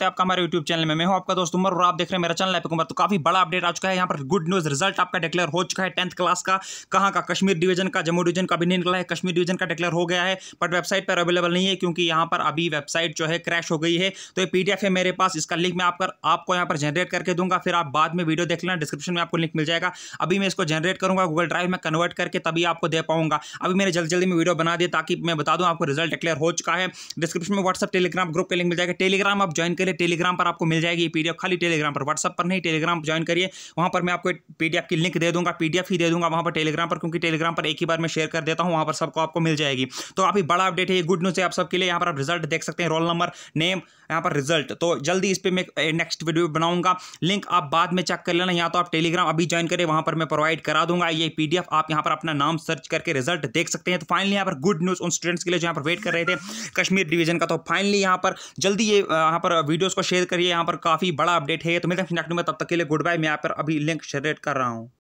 स्वागत है आपका हमारे यूट्यूब चैनल में मैं हूं आपका दोस्त उमर और आप देख रहे हैं मेरा चैनल कुमार तो काफी बड़ा अपडेट आ चुका है यहाँ पर गुड न्यूज रिजल्ट आपका डिक्लेयर हो चुका है टेंथ क्लास का कहाँ का कश्मीर डिवीजन का जम्मू डिवीजन का भी नहीं निकला है कश्मीर डिवीजन का डिक्लेयर हो गया है बट वेबसाइट पर अवेलेबल नहीं है क्योंकि यहाँ पर अभी वेबसाइट जो है क्रैश हो गई है तो ये पीडीएफ है मेरे पास इसका लिंक मैं आप आपको यहाँ पर जनरेट करके दूंगा फिर आप बाद में वीडियो देख लेना डिस्क्रिप्शन में आपको लिंक मिल जाएगा अभी मैं इसको जनरेट करूंगा गूगल ड्राइव में कन्वर्ट करके तभी आपको दे पाऊंगा अभी मैंने जल्दी जल्दी में वीडियो बना दिया ताकि मैं बता दूँ आपको रिजल्ट डिक्लेयर हो चुका है डिस्क्रिप्शन में व्हाट्सअप टेलीग्राम ग्रुप का लिंक मिल जाएगा टेलीग्राम आप ज्वाइन कर मेरे टेलीग्राम पर आपको मिल जाएगी पी खाली टेलीग्राम पर व्हाट्सअप पर नहीं टेलीग्राम ज्वाइन करिए वहाँ पर मैं आपको पी की लिंक दे दूँगा पी ही दे दूँगा वहाँ पर टेलीग्राम पर क्योंकि टेलीग्राम पर एक ही बार मैं शेयर कर देता हूँ वहाँ पर सबको आपको मिल जाएगी तो अभी बड़ा अपडेट है गुड न्यूज़ है आप सबके लिए यहाँ पर आप रिजल्ट देख सकते हैं रोल नंबर नेम यहाँ पर रिजल्ट तो जल्दी इस पर मैं नेक्स्ट वीडियो बनाऊंगा लिंक आप बाद में चेक कर लेना या तो आप टेलीग्राम अभी ज्वाइन करें वहाँ पर मैं प्रोवाइड करा दूंगा ये पीडीएफ आप यहाँ पर अपना नाम सर्च करके रिजल्ट देख सकते हैं तो फाइनली यहाँ पर गुड न्यूज़ उन स्टूडेंट्स के लिए जो यहाँ पर वेट कर रहे थे कश्मीर डिवीजन का तो फाइनली यहाँ पर जल्दी ये यहाँ पर वीडियो वीडियोस को शेयर करिए यहाँ पर काफ़ी बड़ा अपडेट है तो मिलते हैं नेक्स्ट में तब तक के लिए गुड बाय मैं यहाँ पर अभी लिंक शेयर कर रहा हूँ